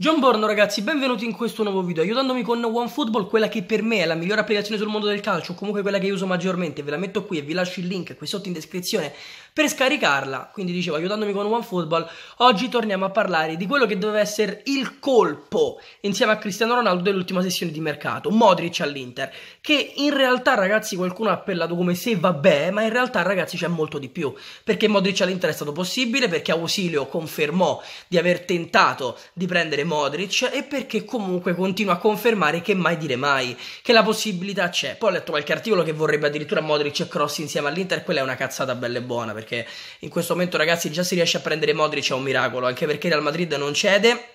John Borno ragazzi, benvenuti in questo nuovo video, aiutandomi con OneFootball, quella che per me è la migliore applicazione sul mondo del calcio, comunque quella che uso maggiormente, ve la metto qui e vi lascio il link qui sotto in descrizione per scaricarla, quindi dicevo aiutandomi con OneFootball, oggi torniamo a parlare di quello che doveva essere il colpo insieme a Cristiano Ronaldo dell'ultima sessione di mercato, Modric all'Inter, che in realtà ragazzi qualcuno ha appellato come se vabbè, ma in realtà ragazzi c'è molto di più, perché Modric all'Inter è stato possibile, perché Ausilio confermò di aver tentato di prendere Modric e perché comunque continua a confermare che mai dire mai, che la possibilità c'è. Poi ho letto qualche articolo che vorrebbe addirittura Modric e Cross insieme all'Inter, quella è una cazzata bella e buona, perché in questo momento ragazzi già si riesce a prendere Modric è un miracolo, anche perché Real Madrid non cede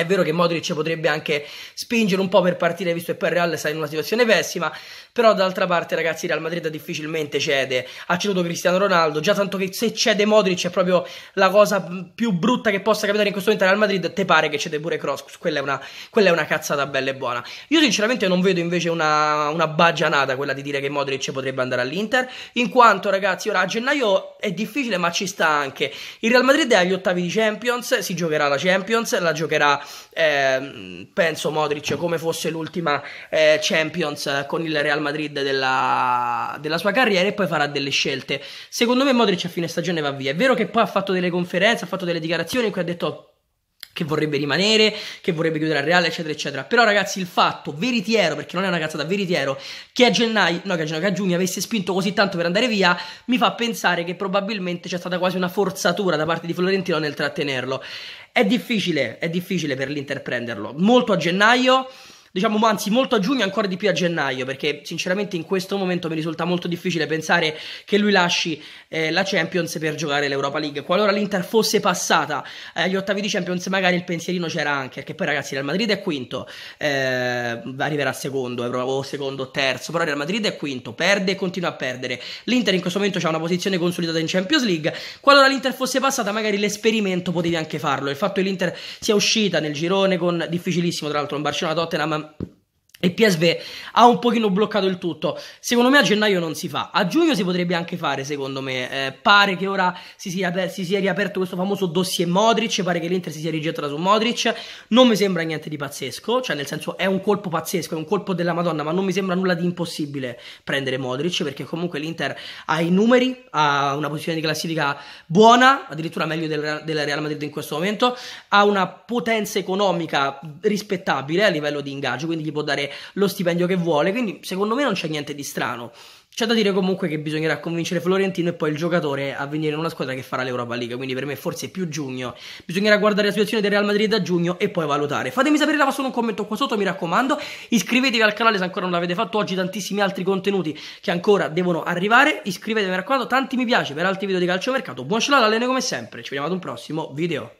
è vero che Modric potrebbe anche spingere un po' per partire, visto che poi il Real sta in una situazione pessima, però d'altra parte ragazzi il Real Madrid difficilmente cede, ha ceduto Cristiano Ronaldo, già tanto che se cede Modric è proprio la cosa più brutta che possa capitare in questo momento al Real Madrid, te pare che cede pure Cross, quella è una, quella è una cazzata bella e buona. Io sinceramente non vedo invece una, una baggianata quella di dire che Modric potrebbe andare all'Inter, in quanto ragazzi ora a gennaio è difficile ma ci sta anche, il Real Madrid è agli ottavi di Champions, si giocherà la Champions, la giocherà eh, penso Modric come fosse l'ultima eh, Champions con il Real Madrid della, della, sua carriera e poi farà delle scelte. Secondo me Modric a fine stagione va via. È vero che poi ha fatto delle conferenze, ha fatto delle dichiarazioni in cui ha detto che vorrebbe rimanere, che vorrebbe chiudere al Reale, eccetera, eccetera. Però, ragazzi, il fatto veritiero, perché non è una cazzata veritiero, che a gennaio, no, che a, gennaio, che a giugno avesse spinto così tanto per andare via, mi fa pensare che probabilmente c'è stata quasi una forzatura da parte di Florentino nel trattenerlo è difficile, è difficile per l'Inter prenderlo. Molto a gennaio diciamo anzi molto a giugno ancora di più a gennaio perché sinceramente in questo momento mi risulta molto difficile pensare che lui lasci eh, la Champions per giocare l'Europa League qualora l'Inter fosse passata eh, agli ottavi di Champions magari il pensierino c'era anche perché poi ragazzi Real Madrid è quinto eh, arriverà secondo eh, o secondo o terzo però Real Madrid è quinto perde e continua a perdere l'Inter in questo momento ha una posizione consolidata in Champions League qualora l'Inter fosse passata magari l'esperimento potevi anche farlo il fatto che l'Inter sia uscita nel girone con difficilissimo tra l'altro un Barcellona Tottenham Um, Il PSV ha un pochino bloccato il tutto. Secondo me a gennaio non si fa. A giugno si potrebbe anche fare, secondo me. Eh, pare che ora si sia, si sia, riaperto questo famoso dossier Modric. Pare che l'Inter si sia rigettata su Modric. Non mi sembra niente di pazzesco. Cioè, nel senso, è un colpo pazzesco, è un colpo della Madonna, ma non mi sembra nulla di impossibile prendere Modric, perché comunque l'Inter ha i numeri, ha una posizione di classifica buona, addirittura meglio della Real Madrid in questo momento. Ha una potenza economica rispettabile a livello di ingaggio, quindi gli può dare lo stipendio che vuole, quindi secondo me non c'è niente di strano. C'è da dire comunque che bisognerà convincere Florentino e poi il giocatore a venire in una squadra che farà l'Europa League, quindi per me forse più giugno. Bisognerà guardare la situazione del Real Madrid a giugno e poi valutare. Fatemi sapere la vostra un commento qua sotto, mi raccomando. Iscrivetevi al canale se ancora non l'avete fatto, oggi tantissimi altri contenuti che ancora devono arrivare. Iscrivetevi, mi raccomando, tanti mi piace per altri video di calcio mercato. Buon scelata, Lene come sempre, ci vediamo ad un prossimo video.